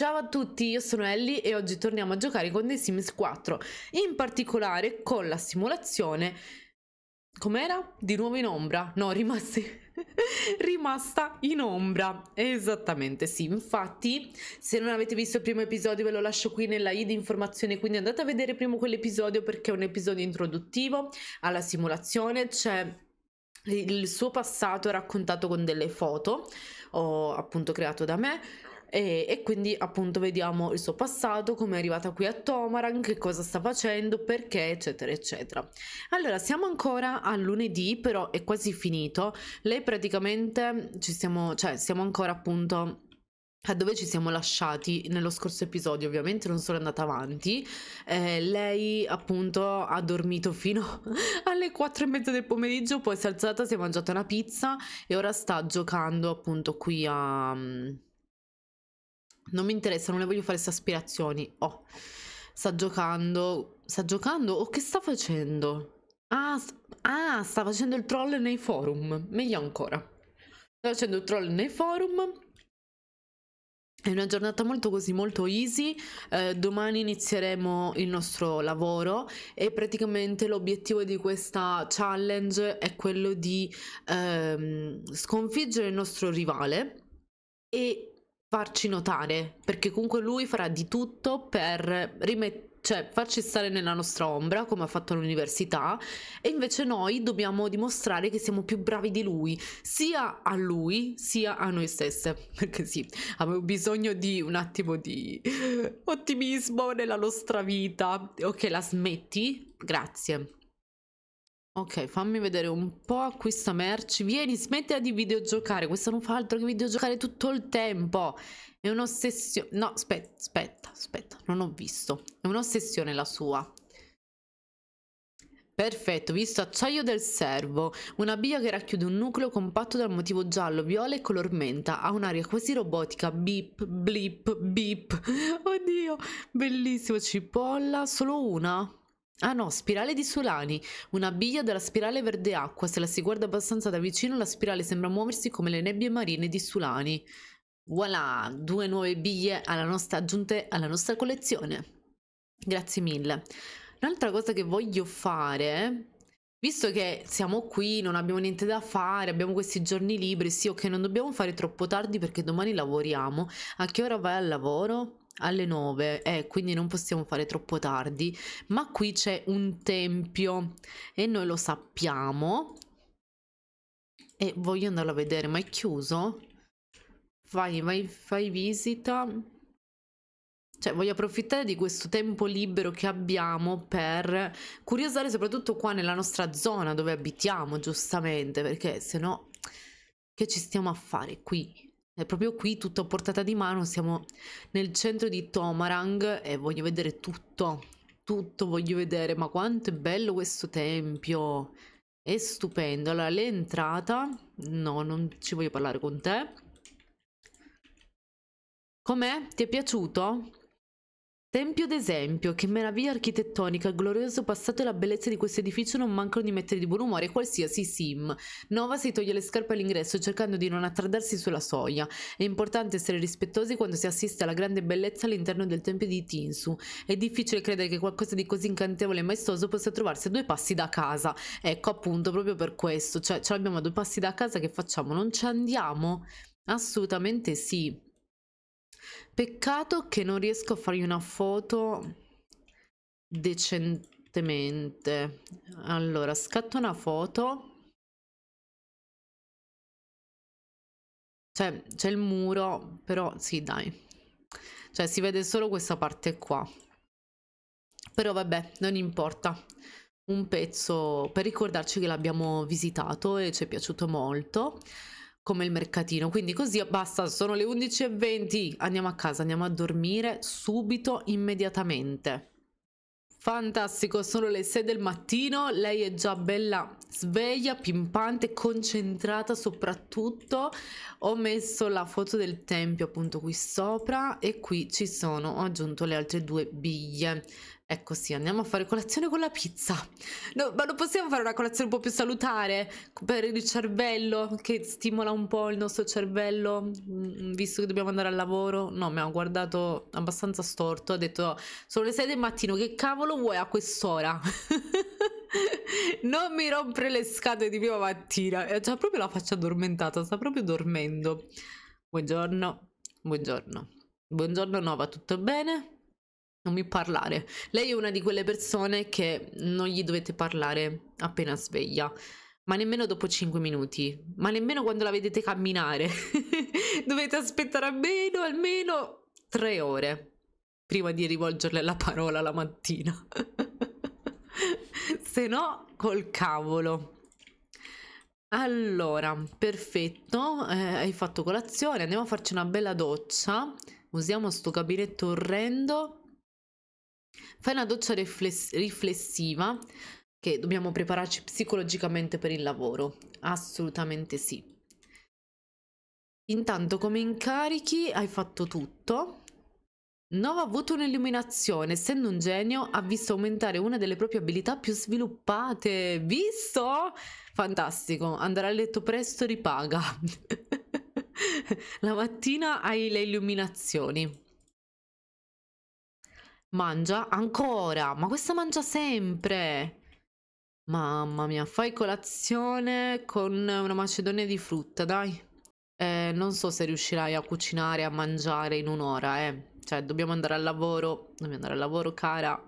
Ciao a tutti, io sono Ellie e oggi torniamo a giocare con The Sims 4, in particolare con la simulazione, com'era? Di nuovo in ombra, no, rimasti... rimasta in ombra esattamente sì infatti se non avete visto il primo episodio ve lo lascio qui nella i di informazione quindi andate a vedere prima quell'episodio perché è un episodio introduttivo alla simulazione c'è il suo passato raccontato con delle foto ho appunto creato da me e, e, quindi appunto vediamo il suo passato, come è arrivata qui a Tomaran, che cosa sta facendo, perché, eccetera, eccetera. Allora, siamo ancora a lunedì, però è quasi finito. Lei praticamente ci siamo, cioè siamo ancora appunto a dove ci siamo lasciati nello scorso episodio, ovviamente non sono andata avanti. Eh, lei appunto ha dormito fino alle 4 e mezza del pomeriggio, poi si è alzata, si è mangiata una pizza e ora sta giocando appunto qui a non mi interessa, non le voglio fare queste aspirazioni. Oh, sta giocando. Sta giocando? O oh, che sta facendo? Ah, st ah, sta facendo il troll nei forum. Meglio ancora. Sta facendo il troll nei forum. È una giornata molto così, molto easy. Eh, domani inizieremo il nostro lavoro e praticamente l'obiettivo di questa challenge è quello di ehm, sconfiggere il nostro rivale e farci notare, perché comunque lui farà di tutto per rimettere cioè farci stare nella nostra ombra come ha fatto all'università e invece noi dobbiamo dimostrare che siamo più bravi di lui sia a lui sia a noi stesse perché sì avevo bisogno di un attimo di ottimismo nella nostra vita ok la smetti grazie Ok, fammi vedere un po' acquista merci. Vieni, smettila di videogiocare. Questa non fa altro che videogiocare tutto il tempo. È un'ossessione. No, aspetta, aspetta, aspetta. Non ho visto. È un'ossessione la sua. Perfetto, visto acciaio del servo, una biglia che racchiude un nucleo compatto dal motivo giallo, viola e color menta, ha un'aria quasi robotica, beep, blip, beep, oddio, bellissimo, cipolla, solo una? Ah no, spirale di Solani, una biglia della spirale verde acqua, se la si guarda abbastanza da vicino la spirale sembra muoversi come le nebbie marine di Solani. Voilà, due nuove biglie alla nostra, aggiunte alla nostra collezione. Grazie mille. Un'altra cosa che voglio fare, visto che siamo qui, non abbiamo niente da fare, abbiamo questi giorni liberi, sì ok, non dobbiamo fare troppo tardi perché domani lavoriamo. A che ora vai al lavoro? alle 9, eh, quindi non possiamo fare troppo tardi, ma qui c'è un tempio e noi lo sappiamo. E voglio andarlo a vedere, ma è chiuso? Vai, vai, fai visita. Cioè, voglio approfittare di questo tempo libero che abbiamo per curiosare soprattutto qua nella nostra zona dove abitiamo, giustamente, perché se no che ci stiamo a fare qui? È proprio qui, tutto a portata di mano, siamo nel centro di Tomarang e voglio vedere tutto, tutto voglio vedere, ma quanto è bello questo tempio, è stupendo. Allora, l'entrata, no, non ci voglio parlare con te. Com'è? Ti è piaciuto? Tempio d'esempio, che meraviglia architettonica, il glorioso passato e la bellezza di questo edificio non mancano di mettere di buon umore qualsiasi sim. Nova si toglie le scarpe all'ingresso cercando di non attardarsi sulla soglia. È importante essere rispettosi quando si assiste alla grande bellezza all'interno del tempio di Tinsu. È difficile credere che qualcosa di così incantevole e maestoso possa trovarsi a due passi da casa. Ecco appunto proprio per questo, cioè ce l'abbiamo a due passi da casa che facciamo? Non ci andiamo? Assolutamente sì. Peccato che non riesco a fargli una foto decentemente. Allora, scatto una foto. Cioè, c'è il muro, però sì, dai. Cioè, si vede solo questa parte qua. Però vabbè, non importa. Un pezzo per ricordarci che l'abbiamo visitato e ci è piaciuto molto come il mercatino. Quindi così basta, sono le 11.20, andiamo a casa, andiamo a dormire subito, immediatamente. Fantastico, sono le 6 del mattino, lei è già bella sveglia, pimpante, concentrata soprattutto. Ho messo la foto del tempio appunto qui sopra e qui ci sono, ho aggiunto le altre due biglie. Ecco sì, andiamo a fare colazione con la pizza. No, ma non possiamo fare una colazione un po' più salutare per il cervello, che stimola un po' il nostro cervello, mm, visto che dobbiamo andare al lavoro? No, mi ha guardato abbastanza storto, ha detto sono le 6 del mattino, che cavolo vuoi a quest'ora? non mi rompere le scatole di prima mattina. E eh, ha cioè, proprio la faccia addormentata, sta proprio dormendo. Buongiorno, buongiorno. Buongiorno Nova, tutto bene? non mi parlare. Lei è una di quelle persone che non gli dovete parlare appena sveglia, ma nemmeno dopo 5 minuti, ma nemmeno quando la vedete camminare. dovete aspettare almeno, almeno 3 ore prima di rivolgerle la parola la mattina. Se no, col cavolo. Allora, perfetto, eh, hai fatto colazione, andiamo a farci una bella doccia. Usiamo sto gabinetto orrendo. Fai una doccia rifless riflessiva che dobbiamo prepararci psicologicamente per il lavoro. Assolutamente sì. Intanto come incarichi hai fatto tutto. Nova ha avuto un'illuminazione, essendo un genio ha visto aumentare una delle proprie abilità più sviluppate. Visto? Fantastico, andare a letto presto ripaga. La mattina hai le illuminazioni. Mangia ancora. Ma questa mangia sempre. Mamma mia, fai colazione con una macedonia di frutta, dai. Eh, non so se riuscirai a cucinare, e a mangiare in un'ora, eh. Cioè, dobbiamo andare al lavoro. Dobbiamo andare al lavoro, cara.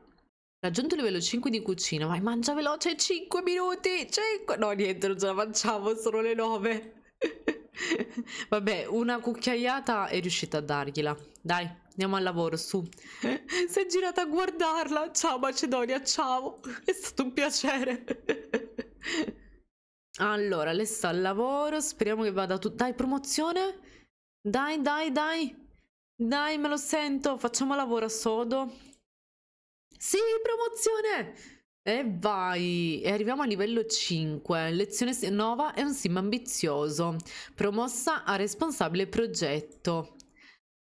Raggiunto il livello 5 di cucina. Vai, mangia veloce, 5 minuti. 5. No, niente, non ce la facciamo, sono le 9. Vabbè, una cucchiaiata è riuscita a dargliela. Dai. Andiamo al lavoro, su. Sei è girata a guardarla. Ciao Macedonia, ciao. È stato un piacere. allora, lei sta al lavoro. Speriamo che vada tutto. Dai, promozione. Dai, dai, dai. Dai, me lo sento. Facciamo lavoro a sodo. Sì, promozione. E vai! E arriviamo a livello 5. Lezione nuova è un sim ambizioso. Promossa a responsabile progetto.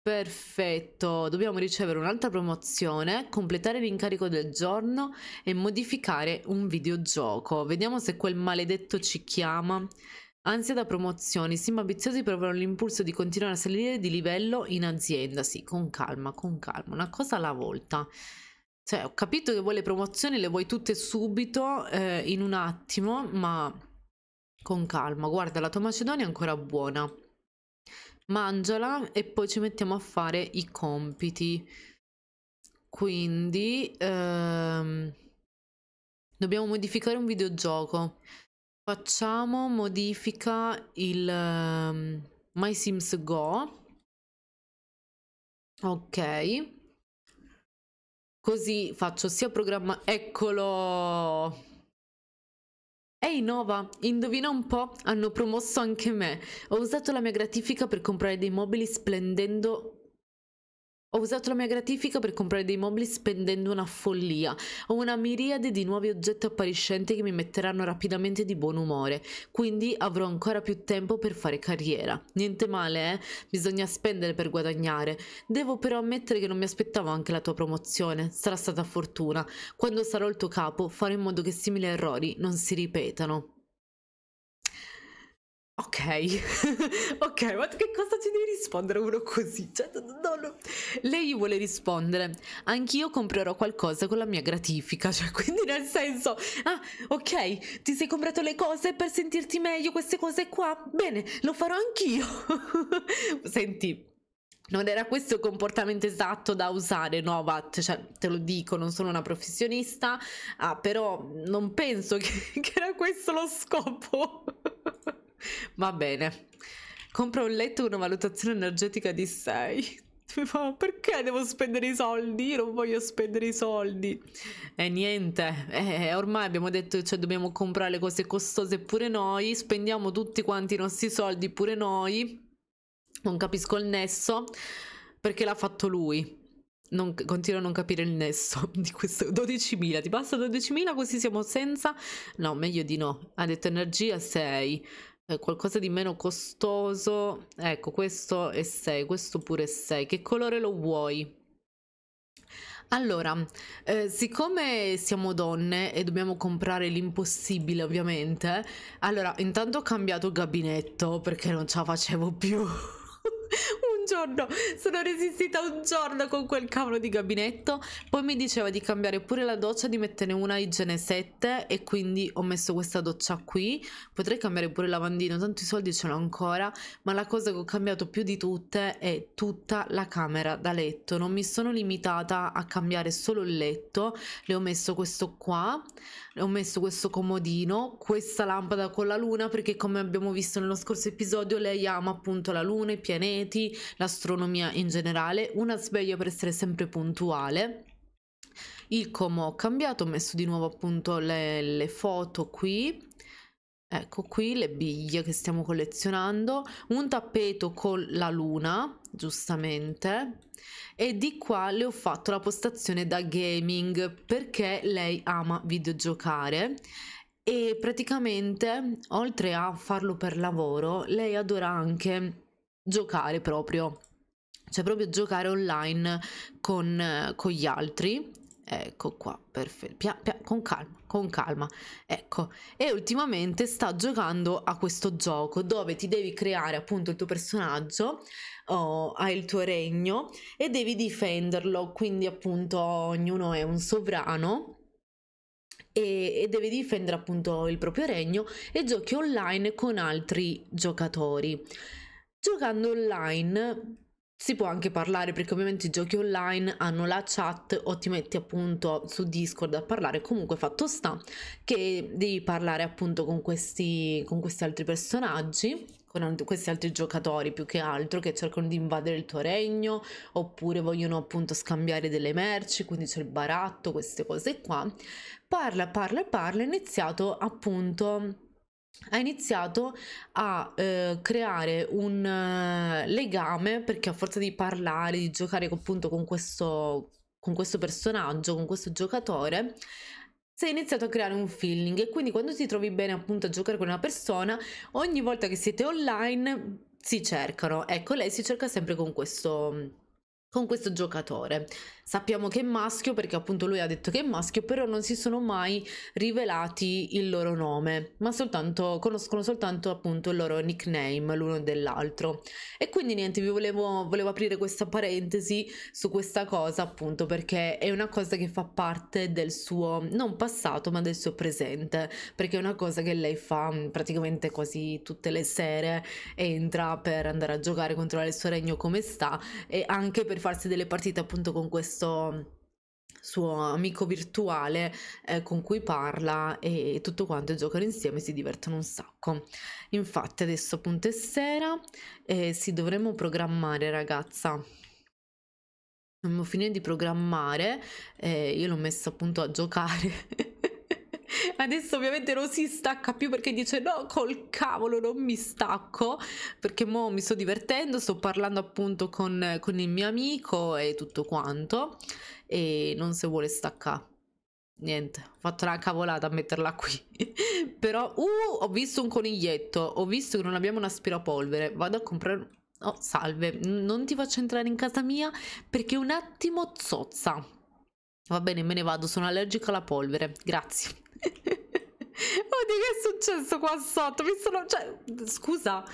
Perfetto, dobbiamo ricevere un'altra promozione, completare l'incarico del giorno e modificare un videogioco. Vediamo se quel maledetto ci chiama. Ansia da promozioni, sim ambiziosi provano l'impulso di continuare a salire di livello in azienda. Sì, con calma, con calma, una cosa alla volta. Cioè, ho capito che vuoi le promozioni, le vuoi tutte subito, eh, in un attimo, ma con calma. Guarda, la tua Macedonia è ancora buona mangiala e poi ci mettiamo a fare i compiti. Quindi ehm, dobbiamo modificare un videogioco. Facciamo modifica il um, My Sims Go. Ok. Così faccio sia programma... Eccolo! Ehi hey Nova, indovina un po', hanno promosso anche me. Ho usato la mia gratifica per comprare dei mobili splendendo ho usato la mia gratifica per comprare dei mobili spendendo una follia. Ho una miriade di nuovi oggetti appariscenti che mi metteranno rapidamente di buon umore, quindi avrò ancora più tempo per fare carriera. Niente male, eh? Bisogna spendere per guadagnare. Devo però ammettere che non mi aspettavo anche la tua promozione. Sarà stata fortuna. Quando sarò il tuo capo, farò in modo che simili errori non si ripetano. Ok, ok, ma che cosa ci devi rispondere uno così? Cioè, no, no. Lei vuole rispondere, anch'io comprerò qualcosa con la mia gratifica, cioè, quindi nel senso, ah, ok, ti sei comprato le cose per sentirti meglio, queste cose qua, bene, lo farò anch'io. Senti, non era questo il comportamento esatto da usare, Novat, cioè, te lo dico, non sono una professionista, ah, però non penso che, che era questo lo scopo. Va bene. Compra un letto con una valutazione energetica di 6. Ma perché devo spendere i soldi? Io non voglio spendere i soldi. E niente, eh, ormai abbiamo detto cioè, dobbiamo comprare le cose costose pure noi, spendiamo tutti quanti i nostri soldi pure noi. Non capisco il nesso perché l'ha fatto lui. Non, continuo a non capire il nesso di questo 12.000 ti basta 12.000 così siamo senza no meglio di no ha detto energia 6 eh, qualcosa di meno costoso. Ecco, questo è 6, questo pure è 6. Che colore lo vuoi? Allora, eh, siccome siamo donne e dobbiamo comprare l'impossibile ovviamente, allora intanto ho cambiato gabinetto perché non ce la facevo più. giorno, sono resistita un giorno con quel cavolo di gabinetto, poi mi diceva di cambiare pure la doccia, di metterne una igiene 7 e quindi ho messo questa doccia qui, potrei cambiare pure il lavandino, tanti soldi ce l'ho ancora, ma la cosa che ho cambiato più di tutte è tutta la camera da letto, non mi sono limitata a cambiare solo il letto, le ho messo questo qua, ho messo questo comodino, questa lampada con la luna perché come abbiamo visto nello scorso episodio lei ama appunto la luna, i pianeti, l'astronomia in generale, una sveglia per essere sempre puntuale. Il come ho cambiato, ho messo di nuovo appunto le, le foto qui, Ecco qui le biglie che stiamo collezionando, un tappeto con la luna, giustamente, e di qua le ho fatto la postazione da gaming perché lei ama videogiocare e praticamente oltre a farlo per lavoro, lei adora anche giocare proprio, cioè proprio giocare online con, con gli altri. Ecco qua, perfetto, pia, pia, con calma, con calma, ecco. E ultimamente sta giocando a questo gioco dove ti devi creare appunto il tuo personaggio, oh, hai il tuo regno e devi difenderlo, quindi appunto ognuno è un sovrano e, devi difendere appunto il proprio regno e giochi online con altri giocatori. Giocando online si può anche parlare perché ovviamente i giochi online hanno la chat o ti metti appunto su Discord a parlare. Comunque fatto sta che devi parlare appunto con questi, con questi altri personaggi con questi altri giocatori più che altro che cercano di invadere il tuo regno oppure vogliono appunto scambiare delle merci, quindi c'è il baratto, queste cose qua. Parla, parla, parla, è iniziato appunto ha iniziato a eh, creare un eh, legame perché a forza di parlare, di giocare appunto con questo, con questo personaggio, con questo giocatore, si è iniziato a creare un feeling e quindi quando ti trovi bene appunto a giocare con una persona, ogni volta che siete online si cercano. Ecco, lei si cerca sempre con questo, con questo giocatore. Sappiamo che è maschio perché appunto lui ha detto che è maschio, però non si sono mai rivelati il loro nome, ma soltanto, conoscono soltanto appunto il loro nickname l'uno dell'altro. E quindi niente, vi volevo, volevo aprire questa parentesi su questa cosa appunto perché è una cosa che fa parte del suo, non passato, ma del suo presente, perché è una cosa che lei fa mm, praticamente quasi tutte le sere, entra per andare a giocare, controllare il suo regno come sta e anche per farsi delle partite appunto con questo questo mm, suo amico virtuale eh, con cui parla e tutto quanto giocano insieme si divertono un sacco infatti adesso appunto è sera e si dovremmo programmare ragazza dobbiamo finire di programmare eh, io l'ho messo appunto a giocare Adesso ovviamente non si stacca più perché dice no, col cavolo non mi stacco, perché mo mi sto divertendo, sto parlando appunto con, con il mio amico e tutto quanto, e non se vuole staccare. Niente, ho fatto una cavolata a metterla qui. Però, uh, ho visto un coniglietto, ho visto che non abbiamo un aspirapolvere, vado a comprare... Oh, salve, non ti faccio entrare in casa mia perché un attimo zozza. Va bene, me ne vado, sono allergica alla polvere. Grazie che è successo qua sotto? Mi sono... Cioè, scusa,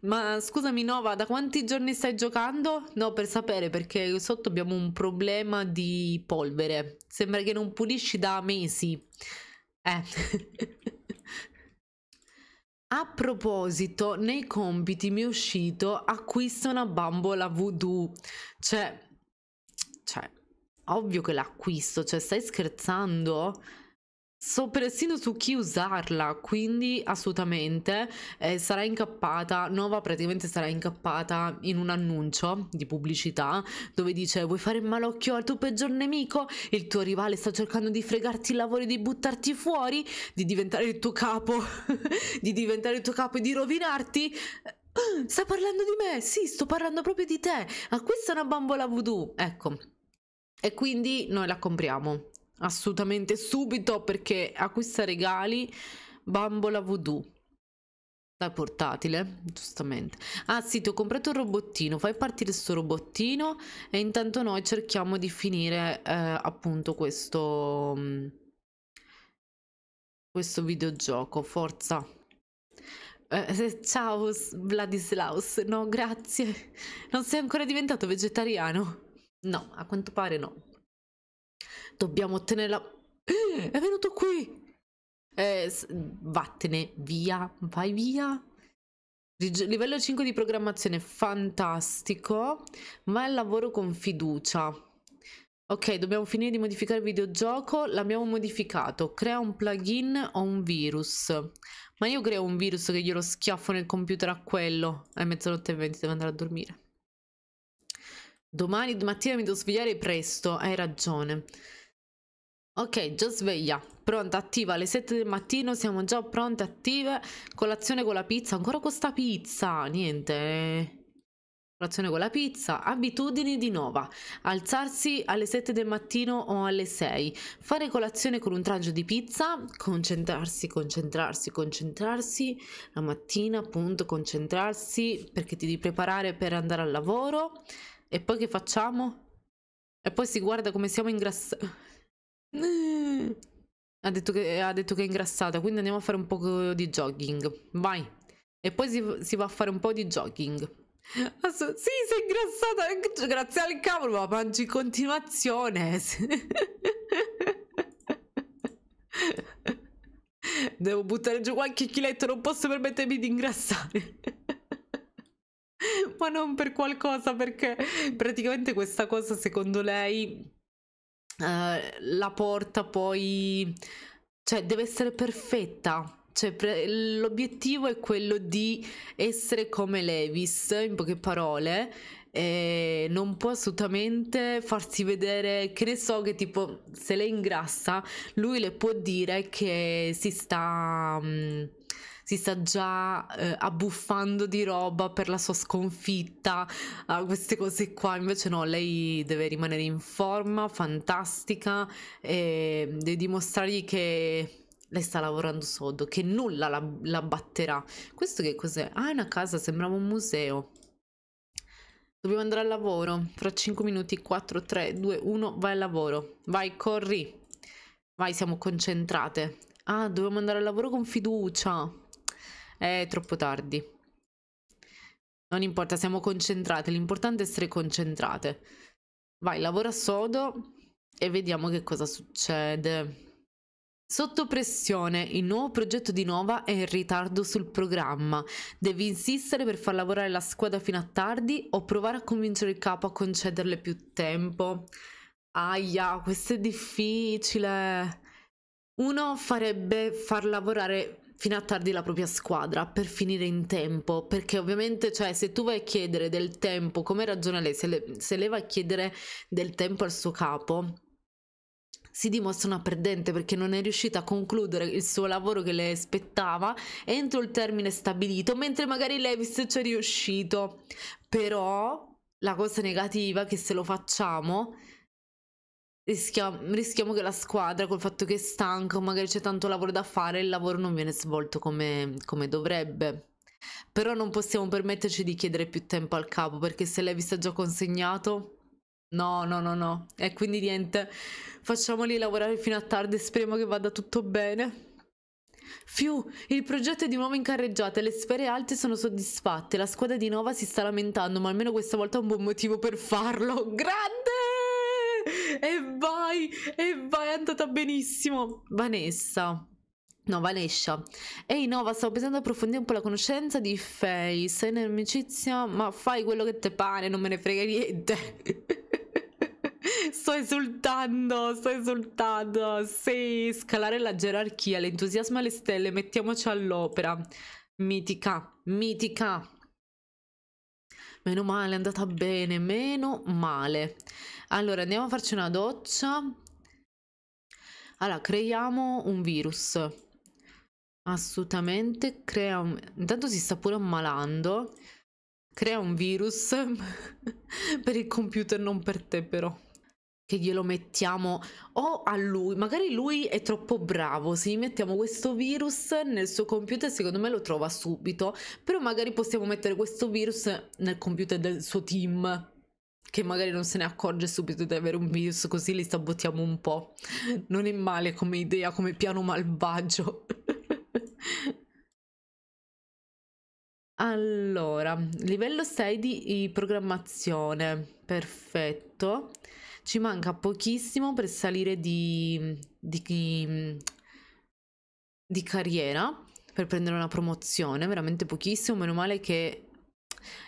ma scusami Nova, da quanti giorni stai giocando? No, per sapere, perché sotto abbiamo un problema di polvere. Sembra che non pulisci da mesi. Eh. A proposito, nei compiti mi è uscito Acquisto una bambola voodoo. Cioè, cioè, ovvio che l'acquisto, cioè stai scherzando? So persino su chi usarla, quindi assolutamente eh, sarà incappata, Nova praticamente sarà incappata in un annuncio di pubblicità dove dice vuoi fare malocchio al tuo peggior nemico, il tuo rivale sta cercando di fregarti il lavoro, di buttarti fuori, di diventare il tuo capo, di diventare il tuo capo e di rovinarti. Sta parlando di me, sì, sto parlando proprio di te. Ma questa è una bambola voodoo, ecco. E quindi noi la compriamo assolutamente subito perché acquista regali bambola voodoo dal portatile giustamente ah sì ti ho comprato un robottino fai partire questo robottino e intanto noi cerchiamo di finire eh, appunto questo mm, questo videogioco forza eh, eh ciao Vladislaus no grazie non sei ancora diventato vegetariano no a quanto pare no Dobbiamo ottenere la... Eh, è venuto qui! Eh, vattene, via, vai via. Livello 5 di programmazione, fantastico. Vai al lavoro con fiducia. Ok, dobbiamo finire di modificare il videogioco. L'abbiamo modificato. Crea un plugin o un virus. Ma io creo un virus che glielo schiaffo nel computer a quello. È mezzanotte e 20, devo andare a dormire. Domani mattina mi devo svegliare presto, hai ragione. Ok, già sveglia, pronta, attiva, alle 7 del mattino siamo già pronte, attive, colazione con la pizza, ancora con pizza, niente. Eh. Colazione con la pizza, abitudini di nuova, alzarsi alle 7 del mattino o alle 6, fare colazione con un traggio di pizza, concentrarsi, concentrarsi, concentrarsi, la mattina appunto concentrarsi perché ti devi preparare per andare al lavoro, e poi che facciamo? E poi si guarda come siamo ingrassati. ha, detto che, ha detto che è ingrassata, quindi andiamo a fare un po' di jogging. Vai. E poi si, si va a fare un po' di jogging. Asso, sì, sei ingrassata, grazie al cavolo, ma mangi in continuazione. Devo buttare giù qualche chiletto, non posso permettermi di ingrassare ma non per qualcosa, perché praticamente questa cosa secondo lei eh, la porta poi, cioè deve essere perfetta. Cioè, l'obiettivo è quello di essere come Levis, in poche parole, e non può assolutamente farsi vedere, che ne so, che tipo se lei ingrassa, lui le può dire che si sta... Mh, mm, si sta già eh, abbuffando di roba per la sua sconfitta, uh, queste cose qua, invece no, lei deve rimanere in forma, fantastica, e deve dimostrargli che lei sta lavorando sodo, che nulla la, la batterà. Questo che cos'è? Ah, è una casa, sembrava un museo. Dobbiamo andare al lavoro. Fra 5 minuti, 4, 3, 2, 1, vai al lavoro. Vai, corri. Vai, siamo concentrate. Ah, dobbiamo andare al lavoro con fiducia. È troppo tardi. Non importa, siamo concentrate. L'importante è essere concentrate. Vai, lavora sodo e vediamo che cosa succede. Sotto pressione, il nuovo progetto di Nova è in ritardo sul programma. Devi insistere per far lavorare la squadra fino a tardi o provare a convincere il capo a concederle più tempo. Aia, questo è difficile. Uno farebbe far lavorare fino a tardi la propria squadra per finire in tempo, perché ovviamente, cioè, se tu vai a chiedere del tempo, come ragiona lei, se, le, se lei va a chiedere del tempo al suo capo, si dimostra una perdente perché non è riuscita a concludere il suo lavoro che le aspettava entro il termine stabilito, mentre magari Levis ci è riuscito. Però la cosa negativa è che se lo facciamo rischia- rischiamo che la squadra, col fatto che è stanca, o magari c'è tanto lavoro da fare, il lavoro non viene svolto come, come dovrebbe. Però non possiamo permetterci di chiedere più tempo al capo, perché se lei vi sta già consegnato... No, no, no, no. E quindi niente, facciamoli lavorare fino a tardi speriamo che vada tutto bene. Fiu, il progetto è di nuovo in carreggiata le sfere alte sono soddisfatte. La squadra di Nova si sta lamentando, ma almeno questa volta ha un buon motivo per farlo. Grande! E vai, e vai, è andata benissimo. Vanessa. No, Valescia. Ehi Nova, stavo pensando di approfondire un po' la conoscenza di Faye. Sei in amicizia, ma fai quello che te pare, non me ne frega niente. sto esultando, sto esultando. Sì, scalare la gerarchia, l'entusiasmo alle stelle, mettiamoci all'opera. Mitica, mitica. Meno male, è andata bene, meno male. Allora, andiamo a farci una doccia. Allora, creiamo un virus. Assolutamente, crea un... Intanto si sta pure ammalando. Crea un virus. per il computer, non per te però che glielo mettiamo o a lui, magari lui è troppo bravo, se gli mettiamo questo virus nel suo computer secondo me lo trova subito, però magari possiamo mettere questo virus nel computer del suo team, che magari non se ne accorge subito di avere un virus così li sabotiamo un po'. Non è male come idea, come piano malvagio. allora, livello 6 di programmazione, perfetto. Ci manca pochissimo per salire di, di, di carriera, per prendere una promozione, veramente pochissimo, meno male che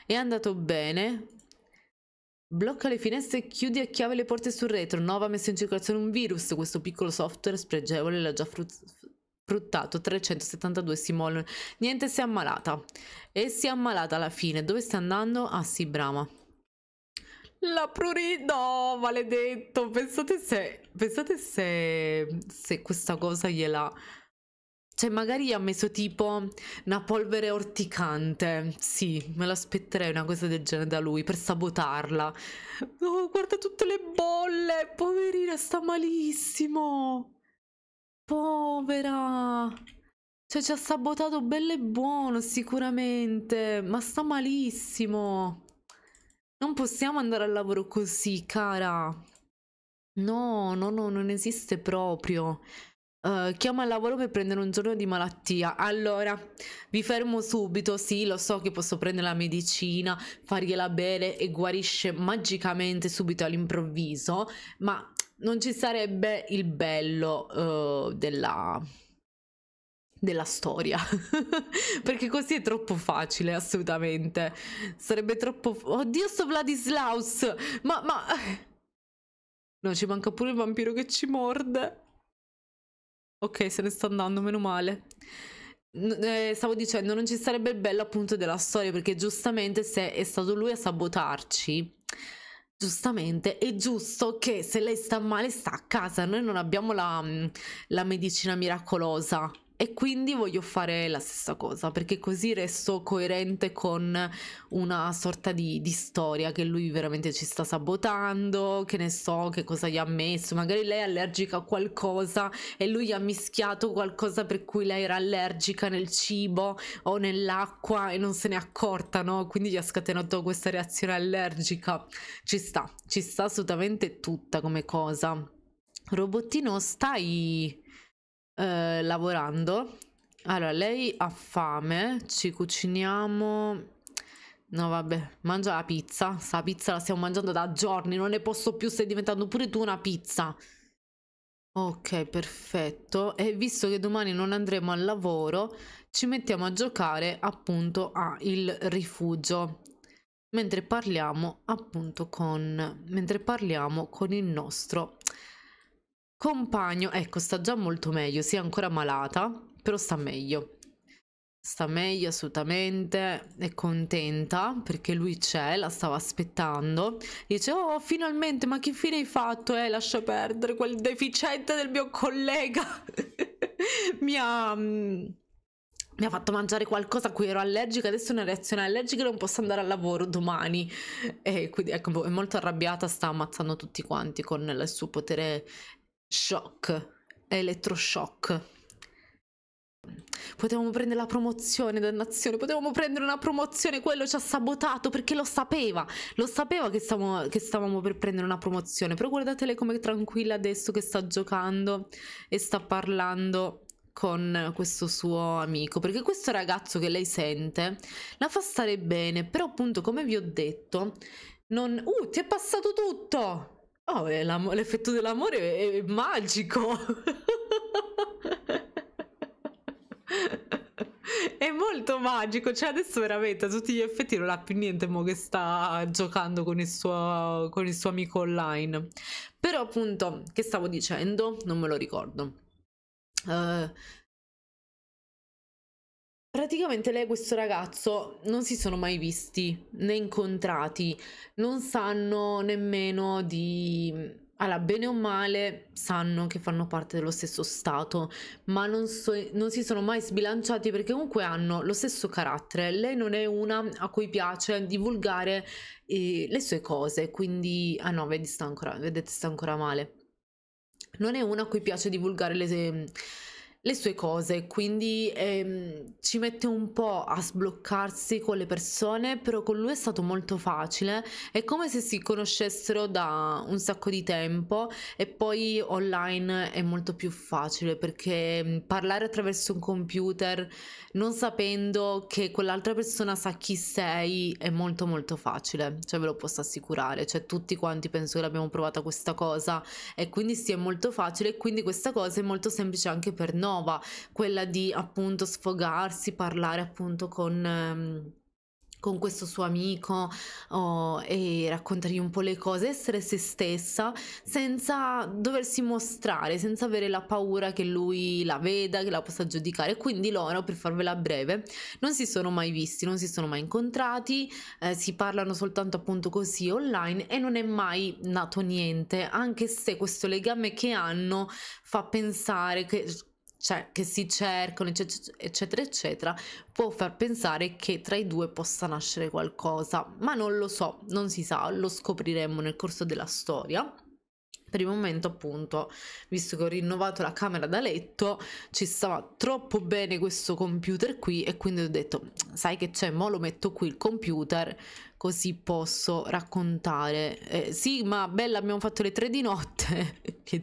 è andato bene. Blocca le finestre e chiudi a chiave le porte sul retro. Nova ha messo in circolazione un virus. Questo piccolo software spregevole l'ha già fruttato. 372 si Niente, si è ammalata. E si è ammalata alla fine. Dove sta andando? Ah sì, brava. La prurita, no, maledetto. Pensate se, pensate se, se questa cosa gliela... Cioè, magari ha messo tipo una polvere orticante. Sì, me l'aspetterei una cosa del genere da lui per sabotarla. Oh, guarda tutte le bolle. Poverina, sta malissimo. Povera. Cioè, ci ha sabotato bello e buono sicuramente, ma sta malissimo. Non possiamo andare al lavoro così, cara. No, no, no, non esiste proprio. Uh, chiama al lavoro per prendere un giorno di malattia. Allora, vi fermo subito. Sì, lo so che posso prendere la medicina, fargliela bere e guarisce magicamente subito all'improvviso, ma non ci sarebbe il bello uh, della della storia perché così è troppo facile assolutamente sarebbe troppo oddio sto Vladislaus ma ma no ci manca pure il vampiro che ci morde ok se ne sta andando meno male eh, stavo dicendo non ci sarebbe il bello appunto della storia perché giustamente se è stato lui a sabotarci giustamente è giusto che se lei sta male sta a casa noi non abbiamo la, mm, la medicina miracolosa e quindi voglio fare la stessa cosa perché così resto coerente con una sorta di, di, storia che lui veramente ci sta sabotando, che ne so che cosa gli ha messo, magari lei è allergica a qualcosa e lui gli ha mischiato qualcosa per cui lei era allergica nel cibo o nell'acqua e non se ne è accorta, no? Quindi gli ha scatenato questa reazione allergica. Ci sta, ci sta assolutamente tutta come cosa. Robottino, stai eh, lavorando. Allora, lei ha fame, ci cuciniamo... No vabbè, mangia la pizza, sta pizza la stiamo mangiando da giorni, non ne posso più, stai diventando pure tu una pizza. Ok, perfetto. E visto che domani non andremo al lavoro, ci mettiamo a giocare appunto a Il Rifugio. Mentre parliamo appunto con, mentre parliamo con il nostro Compagno, ecco, sta già molto meglio, si è ancora malata, però sta meglio. Sta meglio assolutamente, è contenta perché lui c'è, la stava aspettando. Dice, oh finalmente, ma che fine hai fatto? Eh, lascia perdere quel deficiente del mio collega. mi, ha, mm, mi ha fatto mangiare qualcosa a cui ero allergica, adesso ho una reazione allergica e non posso andare al lavoro domani. E eh, quindi ecco, è molto arrabbiata, sta ammazzando tutti quanti con il suo potere Shock, elettroshock. Potevamo prendere la promozione, dannazione, potevamo prendere una promozione, quello ci ha sabotato perché lo sapeva, lo sapeva che stavamo, che stavamo per prendere una promozione, però guardatele come tranquilla adesso che sta giocando e sta parlando con questo suo amico, perché questo ragazzo che lei sente la fa stare bene, però appunto come vi ho detto, non... Uh, ti è passato tutto! Oh, l'effetto dell'amore è, magico. è molto magico. Cioè, adesso veramente a tutti gli effetti non ha più niente mo che sta giocando con il, suo, con il suo amico online. Però, appunto, che stavo dicendo? Non me lo ricordo. Uh, praticamente lei e questo ragazzo non si sono mai visti né incontrati, non sanno nemmeno di... Allora, bene o male, sanno che fanno parte dello stesso stato, ma non, so, non si sono mai sbilanciati perché comunque hanno lo stesso carattere. Lei non è una a cui piace divulgare eh, le sue cose, quindi... Ah no, vedi, sta ancora, vedete, sta ancora male. Non è una a cui piace divulgare le le sue cose, quindi ehm, ci mette un po' a sbloccarsi con le persone, però con lui è stato molto facile, è come se si conoscessero da un sacco di tempo e poi online è molto più facile perché ehm, parlare attraverso un computer non sapendo che quell'altra persona sa chi sei è molto molto facile, cioè ve lo posso assicurare, cioè tutti quanti penso che l'abbiamo provata questa cosa e quindi sì è molto facile e quindi questa cosa è molto semplice anche per noi nuova, quella di appunto sfogarsi, parlare appunto con... Ehm, con questo suo amico oh, e raccontargli un po' le cose, essere se stessa senza doversi mostrare, senza avere la paura che lui la veda, che la possa giudicare. Quindi loro, per farvela breve, non si sono mai visti, non si sono mai incontrati, eh, si parlano soltanto appunto così online e non è mai nato niente, anche se questo legame che hanno fa pensare che cioè, che si cercano, eccetera, eccetera, può far pensare che tra i due possa nascere qualcosa, ma non lo so, non si sa, lo scopriremo nel corso della storia. Per il momento, appunto, visto che ho rinnovato la camera da letto, ci stava troppo bene questo computer qui e quindi ho detto, sai che c'è, mo lo metto qui il computer, così posso raccontare. Eh, sì, ma bella, abbiamo fatto le tre di notte. Te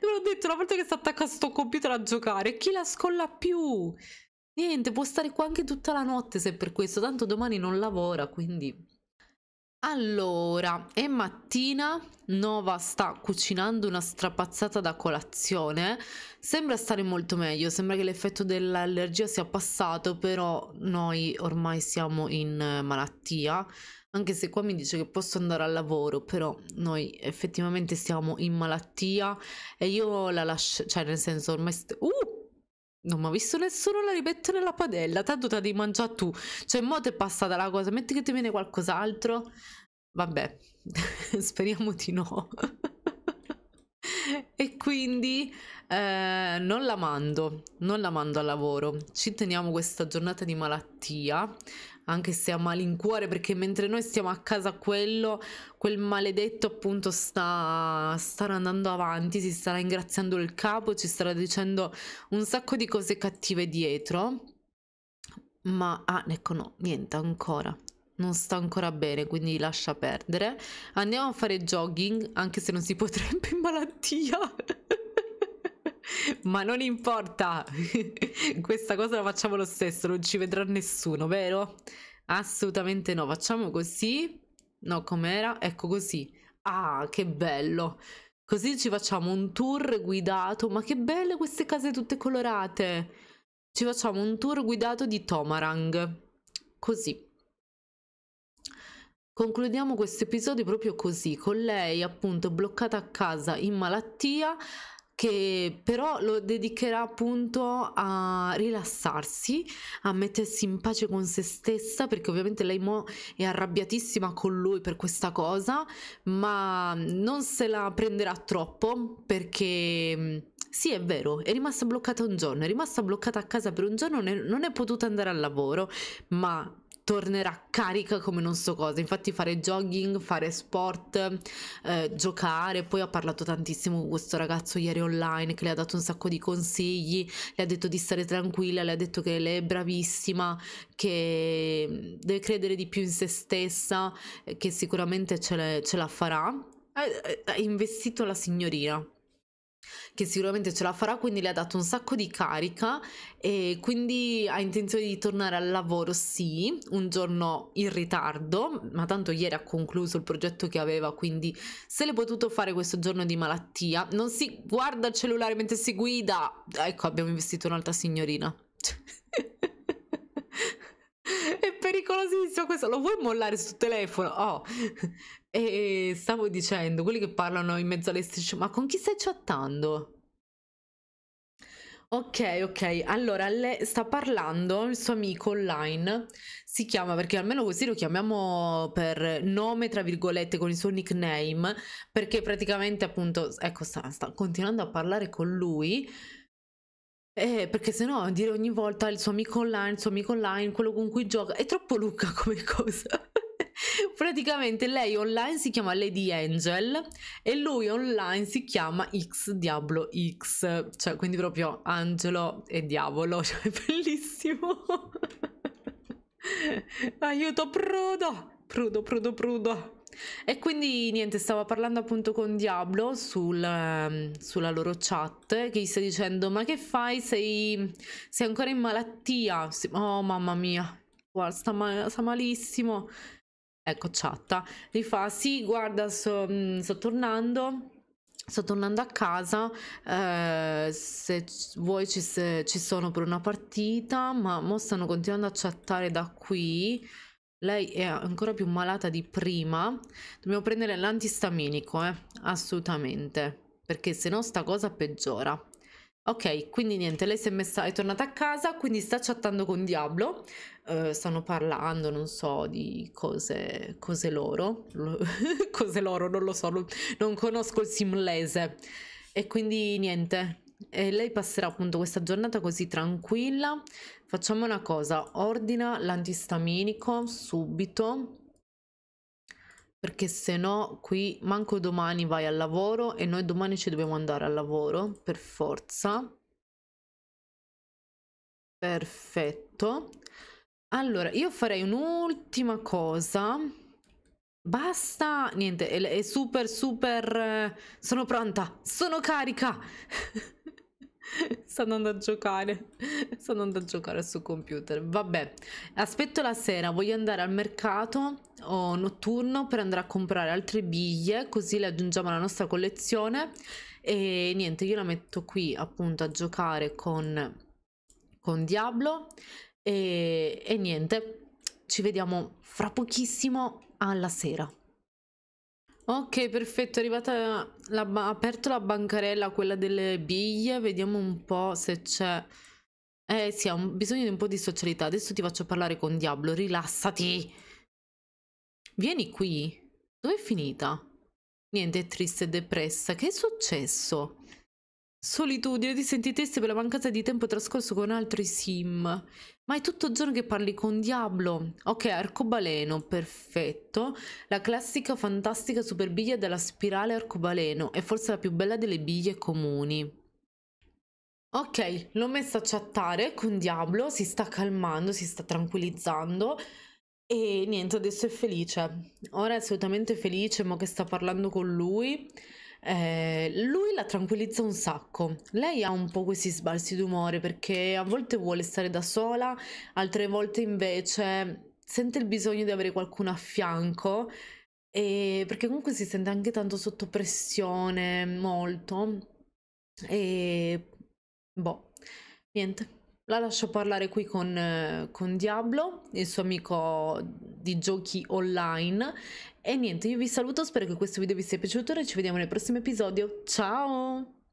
l'ho detto, una volta che si attacca a sto computer a giocare, chi la scolla più? Niente, può stare qua anche tutta la notte se per questo, tanto domani non lavora, quindi... Allora, è mattina, Nova sta cucinando una strapazzata da colazione, sembra stare molto meglio, sembra che l'effetto dell'allergia sia passato, però noi ormai siamo in eh, malattia, anche se qua mi dice che posso andare al lavoro, però noi effettivamente siamo in malattia e io la lascio, cioè nel senso ormai... Uh! Non mi ha visto nessuno, la rimetto nella padella, tanto te la devi mangiare tu. Cioè, in modo è passata la cosa, metti che ti viene qualcos'altro. Vabbè, speriamo di no. e quindi eh, non la mando, non la mando al lavoro. Ci teniamo questa giornata di malattia anche se a malincuore, perché mentre noi stiamo a casa quello, quel maledetto appunto sta, starà andando avanti, si starà ingraziando il capo, ci starà dicendo un sacco di cose cattive dietro. Ma, ah, ecco no, niente ancora non sta ancora bene, quindi lascia perdere. Andiamo a fare jogging, anche se non si potrebbe in malattia. Ma non importa, questa cosa la facciamo lo stesso, non ci vedrà nessuno, vero? Assolutamente no, facciamo così. No, com'era? Ecco così. Ah, che bello. Così ci facciamo un tour guidato. Ma che belle queste case tutte colorate. Ci facciamo un tour guidato di Tomarang. Così. Concludiamo questo episodio proprio così, con lei appunto bloccata a casa in malattia che però lo dedicherà appunto a rilassarsi, a mettersi in pace con se stessa, perché ovviamente lei mo è arrabbiatissima con lui per questa cosa, ma non se la prenderà troppo perché mm, sì, è vero, è rimasta bloccata un giorno, è rimasta bloccata a casa per un giorno, non è, non è potuta andare al lavoro, ma tornerà carica come non so cosa. Infatti, fare jogging, fare sport, eh, giocare. Poi ho parlato tantissimo con questo ragazzo ieri online che le ha dato un sacco di consigli, le ha detto di stare tranquilla, le ha detto che lei è bravissima, che deve credere di più in se stessa, eh, che sicuramente ce, ce la farà. Ha investito la signorina che sicuramente ce la farà, quindi le ha dato un sacco di carica e quindi ha intenzione di tornare al lavoro, sì, un giorno in ritardo, ma tanto ieri ha concluso il progetto che aveva, quindi se l'è potuto fare questo giorno di malattia, non si guarda il cellulare mentre si guida, ecco abbiamo investito un'altra signorina. È pericolosissimo questo. Lo vuoi mollare sul telefono? Oh. E stavo dicendo, quelli che parlano in mezzo alle strisce, ma con chi stai chattando? Ok, ok. Allora, le sta parlando il suo amico online. Si chiama perché almeno così lo chiamiamo per nome, tra virgolette, con il suo nickname. Perché praticamente, appunto, ecco, sta, sta continuando a parlare con lui eh, perché sennò dire ogni volta il suo amico online, il suo amico online, quello con cui gioca, è troppo Luca come cosa. Praticamente lei online si chiama Lady Angel e lui online si chiama X Diablo X, cioè quindi proprio angelo e diavolo, cioè è bellissimo. Aiuto, prudo, prudo, prudo, prudo. E quindi niente, stavo parlando appunto con Diablo sul, ehm, sulla loro chat che gli sta dicendo ma che fai? Sei, sei ancora in malattia? Oh mamma mia, guarda, sta, mal, sta malissimo. Ecco, chatta. Gli fa sì, guarda, sto, mm, sto tornando. Sto tornando a casa, eh, se vuoi ci, se, ci sono per una partita, ma mo stanno continuando a chattare da qui lei è ancora più malata di prima, dobbiamo prendere l'antistaminico, eh? assolutamente, perché se no sta cosa peggiora. Ok, quindi niente, lei è, messa, è, tornata a casa, quindi sta chattando con Diablo, eh, stanno parlando, non so, di cose, cose loro, cose loro, non lo so, non conosco il simlese. E quindi niente, e lei passerà appunto questa giornata così tranquilla. Facciamo una cosa, ordina l'antistaminico subito perché se no qui manco domani vai al lavoro e noi domani ci dobbiamo andare al lavoro per forza. Perfetto. Allora, io farei un'ultima cosa. Basta, niente, è, super super eh, sono pronta, sono carica. Stanno andando a giocare. Stanno andando a giocare sul computer. Vabbè, aspetto la sera. Voglio andare al mercato oh, notturno per andare a comprare altre biglie. Così le aggiungiamo alla nostra collezione. E niente, io la metto qui appunto a giocare con, con Diablo. E, e niente, ci vediamo fra pochissimo alla sera. Ok, perfetto, è arrivata la ba- ha aperto la bancarella, quella delle biglie, vediamo un po' se c'è... Eh sì, ha un- bisogno di un po' di socialità, adesso ti faccio parlare con Diablo, rilassati! Vieni qui, dove è finita? Niente, è triste e depressa, che è successo? Solitudine, ti senti triste per la mancanza di tempo trascorso con altri sim. Ma è tutto il giorno che parli con Diablo. Ok, arcobaleno, perfetto. La classica fantastica super biglia della spirale arcobaleno è forse la più bella delle biglie comuni. Ok, l'ho messa a chattare con Diablo, si sta calmando, si sta tranquillizzando. E niente, adesso è felice. Ora è assolutamente felice, ma che sta parlando con lui. Eh, lui la tranquillizza un sacco. Lei ha un po' questi sbalzi d'umore perché a volte vuole stare da sola, altre volte invece sente il bisogno di avere qualcuno a fianco. E perché comunque si sente anche tanto sotto pressione, molto. E boh, niente. La lascio parlare qui con, eh, con Diablo, il suo amico di giochi online, e niente, io vi saluto, spero che questo video vi sia piaciuto e ci vediamo nel prossimo episodio. Ciao!